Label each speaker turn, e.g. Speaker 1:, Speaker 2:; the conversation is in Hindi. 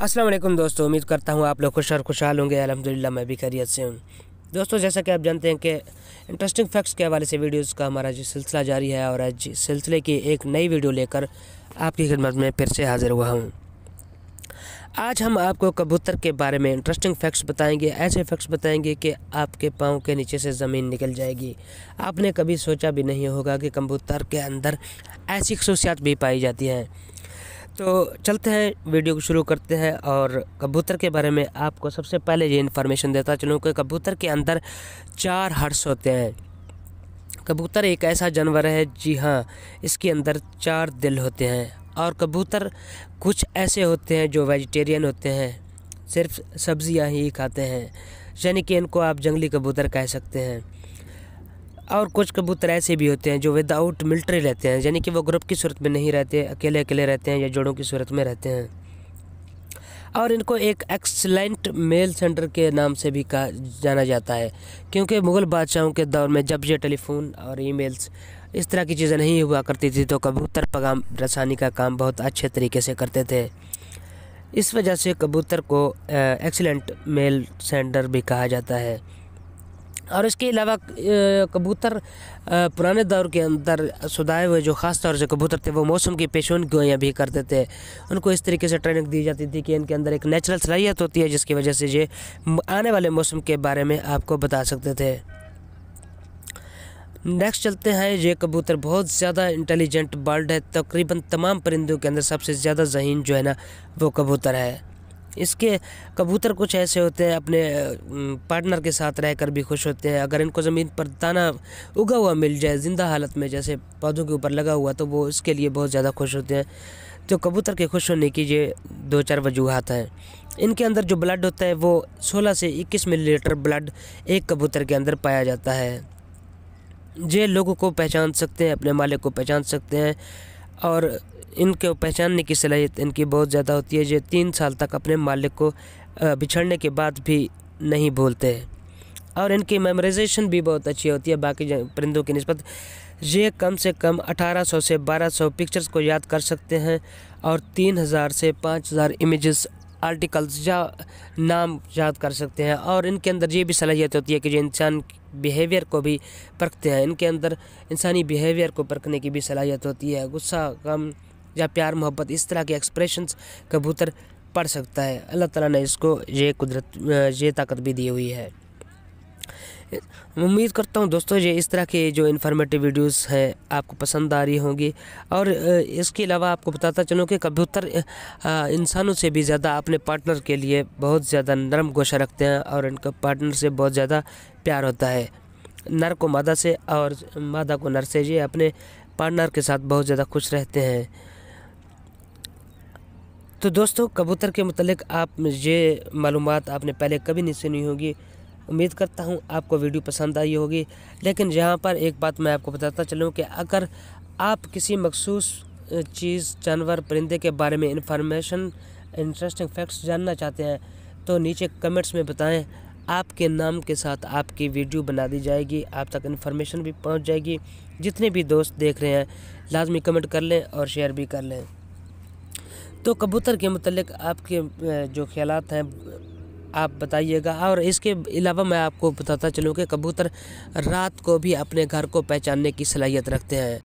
Speaker 1: वालेकुम दोस्तों उम्मीद करता हूँ आप लोग खुश और खुशहाल होंगे अलहमदिल्ला मैं भी खैरियत से हूँ दोस्तों जैसा कि आप जानते हैं कि इंटरेस्टिंग फैक्ट्स के हवाले से वीडियोस का हमारा जो सिलसिला जारी है और आज सिलसिले की एक नई वीडियो लेकर आपकी खिदमत में फिर से हाज़िर हुआ हूँ आज हम आपको कबूतर के बारे में इंटरेस्टिंग फैक्ट्स बताएंगे ऐसे फैक्ट्स बताएंगे कि आपके पाँव के नीचे से ज़मीन निकल जाएगी आपने कभी सोचा भी नहीं होगा कि कबूतर के अंदर ऐसी खसूसियात भी पाई जाती हैं तो चलते हैं वीडियो को शुरू करते हैं और कबूतर के बारे में आपको सबसे पहले ये इन्फॉर्मेशन देता चलूँ कि कबूतर के अंदर चार हर्स होते हैं कबूतर एक ऐसा जानवर है जी हाँ इसके अंदर चार दिल होते हैं और कबूतर कुछ ऐसे होते हैं जो वेजिटेरियन होते हैं सिर्फ सब्जियां ही खाते हैं यानी कि इनको आप जंगली कबूतर कह सकते हैं और कुछ कबूतर ऐसे भी होते हैं जो विदाउट मिल्ट्री रहते हैं यानी कि वो ग्रुप की सूरत में नहीं रहते अकेले अकेले रहते हैं या जोड़ों की सूरत में रहते हैं और इनको एक एक्सलेंट मेल सेंटर के नाम से भी कहा जाना जाता है क्योंकि मुग़ल बादशाहों के दौर में जब ये टेलीफोन और ईमेल्स इस तरह की चीज़ें नहीं हुआ करती थी तो कबूतर पैगाम रसानी का काम बहुत अच्छे तरीके से करते थे इस वजह से कबूतर को एक्सलेंट मेल सेंटर भी कहा जाता है और इसके अलावा कबूतर पुराने दौर के अंदर सुधाए हुए जो ख़ास तौर से कबूतर थे वो मौसम की पेशोन गोयाँ भी करते थे उनको इस तरीके से ट्रेनिंग दी जाती थी कि इनके अंदर एक नेचुरल सलाहियत होती है जिसकी वजह से ये आने वाले मौसम के बारे में आपको बता सकते थे नेक्स्ट चलते हैं ये कबूतर बहुत ज़्यादा इंटेलिजेंट बर्ड है तकरीबन तमाम परिंदों के अंदर सबसे ज़्यादा जहीन जो है ना वो कबूतर है इसके कबूतर कुछ ऐसे होते हैं अपने पार्टनर के साथ रहकर भी खुश होते हैं अगर इनको ज़मीन पर दाना उगा हुआ मिल जाए ज़िंदा हालत में जैसे पौधों के ऊपर लगा हुआ तो वो इसके लिए बहुत ज़्यादा खुश होते हैं तो कबूतर के खुश होने की ये दो चार वजूहत हैं इनके अंदर जो ब्लड होता है वो 16 से 21 मिलीलीटर ब्लड एक कबूतर के अंदर पाया जाता है ये लोगों को पहचान सकते हैं अपने मालिक को पहचान सकते हैं और इनको पहचानने की सलाहियत इनकी बहुत ज़्यादा होती है जो तीन साल तक अपने मालिक को बिछड़ने के बाद भी नहीं भूलते हैं और इनकी मेमोराइजेशन भी बहुत अच्छी होती है बाकी परिंदों की नस्बत ये कम से कम 1800 से 1200 पिक्चर्स को याद कर सकते हैं और 3000 से 5000 इमेजेस आर्टिकल्स या नाम याद कर सकते हैं और इनके अंदर ये भी सलाहियत होती है कि जो इंसान बिहेवियर को भी परखते हैं इनके अंदर इंसानी बिहेवियर को परखने की भी सलाहियत होती है गुस्सा गम या प्यार मोहब्बत इस तरह के एक्सप्रेशंस कबूतर पढ़ सकता है अल्लाह ताला ने इसको ये कुदरत ये ताकत भी दी हुई है उम्मीद करता हूँ दोस्तों ये इस तरह के जो इन्फॉर्मेटिव वीडियोस हैं आपको पसंद आ रही होंगी और इसके अलावा आपको बताता चलूँ कि कबूतर इंसानों से भी ज़्यादा अपने पार्टनर के लिए बहुत ज़्यादा नरम गोशा रखते हैं और इनका पार्टनर से बहुत ज़्यादा प्यार होता है नर को मादा से और मादा को नर से ये अपने पार्टनर के साथ बहुत ज़्यादा खुश रहते हैं तो दोस्तों कबूतर के मतलब आप ये मालूम आपने पहले कभी नहीं सुनी होगी उम्मीद करता हूँ आपको वीडियो पसंद आई होगी लेकिन यहाँ पर एक बात मैं आपको बताता चलूँ कि अगर आप किसी मखसूस चीज़ जानवर परिंदे के बारे में इंफॉर्मेशन इंटरेस्टिंग फैक्ट्स जानना चाहते हैं तो नीचे कमेंट्स में बताएं आपके नाम के साथ आपकी वीडियो बना दी जाएगी आप तक इन्फॉर्मेशन भी पहुंच जाएगी जितने भी दोस्त देख रहे हैं लाजमी कमेंट कर लें और शेयर भी कर लें तो कबूतर के मतलब आपके जो ख्याल हैं आप बताइएगा और इसके अलावा मैं आपको बताता चलूँ कि कबूतर रात को भी अपने घर को पहचानने की सलाहियत रखते हैं